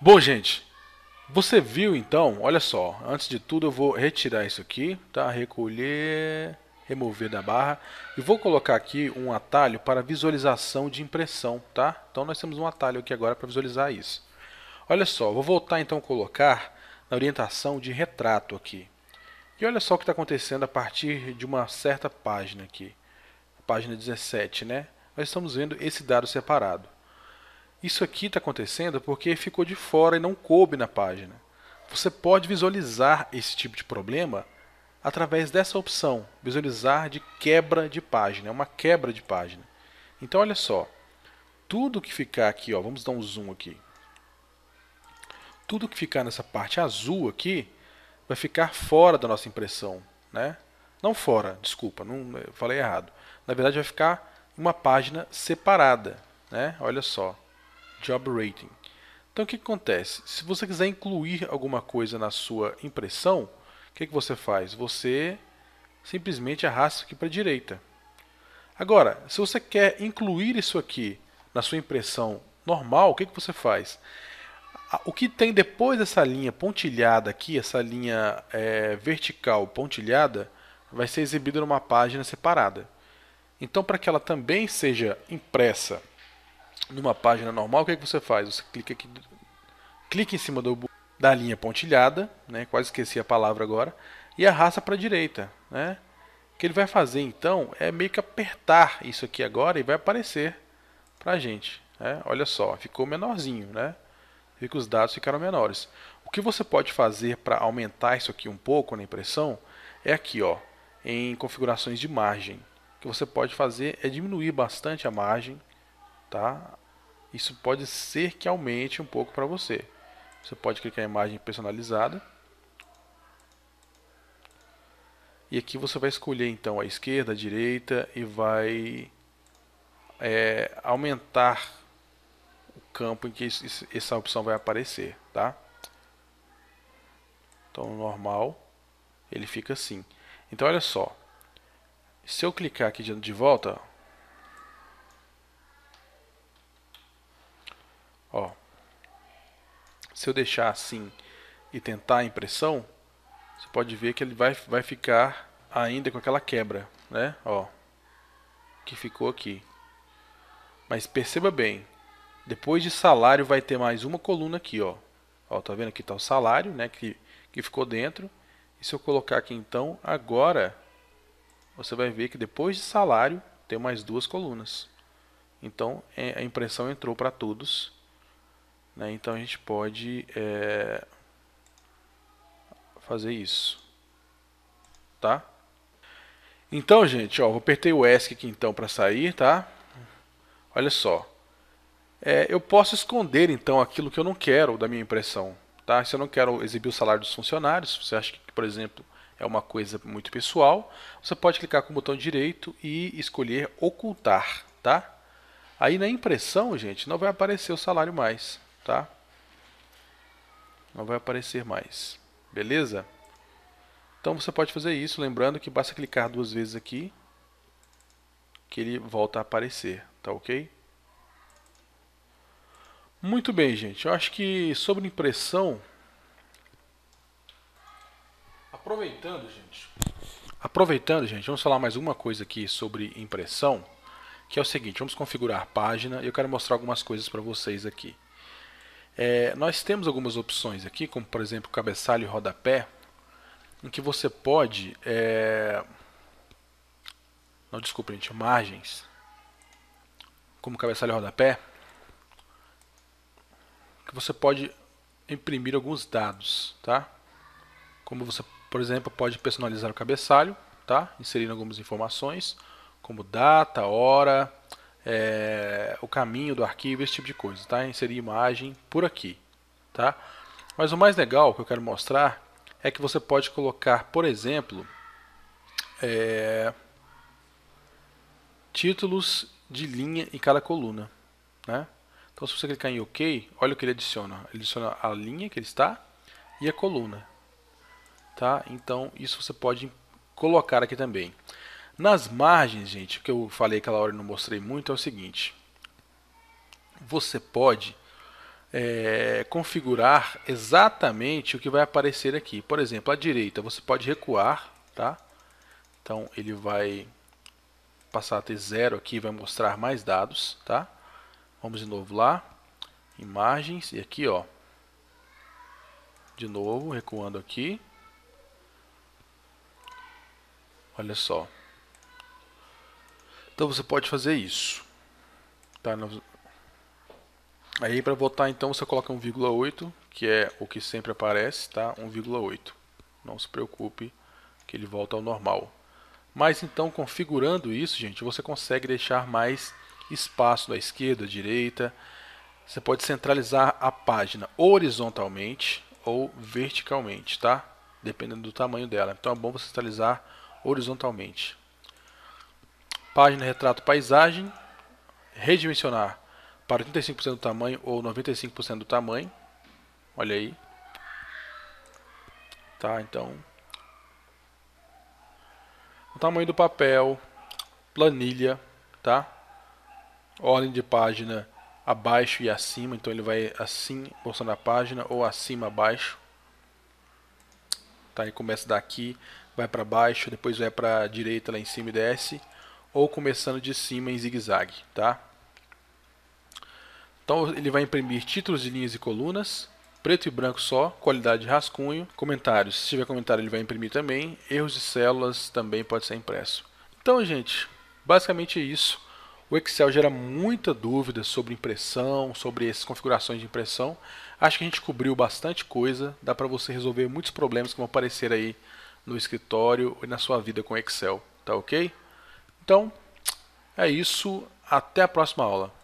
Bom, gente, você viu então, olha só, antes de tudo eu vou retirar isso aqui, tá? Recolher, remover da barra e vou colocar aqui um atalho para visualização de impressão, tá? Então nós temos um atalho aqui agora para visualizar isso. Olha só, vou voltar então a colocar na orientação de retrato aqui. E olha só o que está acontecendo a partir de uma certa página aqui, página 17, né? Nós estamos vendo esse dado separado. Isso aqui está acontecendo porque ficou de fora e não coube na página. Você pode visualizar esse tipo de problema através dessa opção, visualizar de quebra de página, é uma quebra de página. Então olha só, tudo que ficar aqui, ó, vamos dar um zoom aqui. Tudo que ficar nessa parte azul aqui vai ficar fora da nossa impressão, né? Não fora, desculpa, não falei errado. Na verdade vai ficar uma página separada, né? Olha só. Job Rating. Então o que acontece? Se você quiser incluir alguma coisa na sua impressão, o que, que você faz? Você simplesmente arrasta aqui para a direita. Agora, se você quer incluir isso aqui na sua impressão normal, o que, que você faz? O que tem depois dessa linha pontilhada aqui, essa linha é, vertical pontilhada, vai ser exibido numa página separada. Então, para que ela também seja impressa numa página normal, o que, é que você faz? Você clica aqui, clica em cima do, da linha pontilhada, né? quase esqueci a palavra agora, e arrasta para a direita. Né? O que ele vai fazer então é meio que apertar isso aqui agora e vai aparecer para a gente. Né? Olha só, ficou menorzinho, né? Vê que os dados ficaram menores. O que você pode fazer para aumentar isso aqui um pouco na impressão é aqui, ó, em configurações de margem. O que você pode fazer é diminuir bastante a margem tá? Isso pode ser que aumente um pouco para você. Você pode clicar em imagem personalizada. E aqui você vai escolher então a esquerda, a direita e vai é, aumentar o campo em que essa opção vai aparecer, tá? Então normal ele fica assim. Então olha só, se eu clicar aqui de volta, se eu deixar assim e tentar a impressão, você pode ver que ele vai, vai ficar ainda com aquela quebra, né? Ó, que ficou aqui. Mas perceba bem, depois de salário vai ter mais uma coluna aqui, ó. Ó, tá vendo aqui tá o salário, né, que que ficou dentro. E se eu colocar aqui então, agora você vai ver que depois de salário tem mais duas colunas. Então, é, a impressão entrou para todos né? Então a gente pode é, fazer isso. Tá? Então, gente, ó, eu apertei o ESC aqui então para sair, tá? Olha só. É, eu posso esconder então aquilo que eu não quero da minha impressão, tá? Se eu não quero exibir o salário dos funcionários, você acha que, por exemplo, é uma coisa muito pessoal, você pode clicar com o botão direito e escolher ocultar, tá? Aí na impressão, gente, não vai aparecer o salário mais tá? Não vai aparecer mais, beleza? Então você pode fazer isso, lembrando que basta clicar duas vezes aqui, que ele volta a aparecer, tá ok? Muito bem, gente. Eu acho que sobre impressão... Aproveitando, gente... Aproveitando, gente, vamos falar mais uma coisa aqui sobre impressão, que é o seguinte, vamos configurar a página e eu quero mostrar algumas coisas para vocês aqui. É, nós temos algumas opções aqui, como por exemplo cabeçalho e rodapé, em que você pode. É... Não, desculpa, gente, margens. Como cabeçalho e rodapé, que você pode imprimir alguns dados, tá? Como você, por exemplo, pode personalizar o cabeçalho, tá? Inserindo algumas informações, como data, hora, é, o caminho do arquivo, esse tipo de coisa, tá? Inserir imagem por aqui, tá? Mas o mais legal que eu quero mostrar é que você pode colocar, por exemplo, é, títulos de linha em cada coluna, né? Então, se você clicar em OK, olha o que ele adiciona. Ele adiciona a linha que ele está e a coluna. Tá? Então, isso você pode colocar aqui também. Nas margens, gente, o que eu falei aquela hora e não mostrei muito é o seguinte: você pode é, configurar exatamente o que vai aparecer aqui. Por exemplo, à direita você pode recuar, tá? Então ele vai passar a ter zero aqui, vai mostrar mais dados, tá? Vamos de novo lá, imagens e aqui, ó. De novo, recuando aqui. Olha só, então você pode fazer isso. Tá? Aí para voltar, então você coloca 1,8, que é o que sempre aparece, tá? 1,8. Não se preocupe que ele volta ao normal. Mas então configurando isso, gente, você consegue deixar mais espaço da esquerda, à direita. Você pode centralizar a página horizontalmente ou verticalmente, tá? Dependendo do tamanho dela. Então é bom você centralizar horizontalmente. Página Retrato Paisagem, redimensionar para 35% do tamanho ou 95% do tamanho. Olha aí. Tá, então. O tamanho do papel, planilha, tá? Ordem de página abaixo e acima, então ele vai assim mostrando a página ou acima abaixo. Tá, ele começa daqui, vai para baixo, depois vai para direita lá em cima e desce ou começando de cima em zigue-zague, tá? Então ele vai imprimir títulos de linhas e colunas, preto e branco só, qualidade de rascunho, comentários. Se tiver comentário ele vai imprimir também, erros de células também pode ser impresso. Então, gente, basicamente é isso. O Excel gera muita dúvida sobre impressão, sobre essas configurações de impressão. Acho que a gente cobriu bastante coisa, dá para você resolver muitos problemas que vão aparecer aí no escritório e na sua vida com Excel, tá OK? Então, é isso. Até a próxima aula.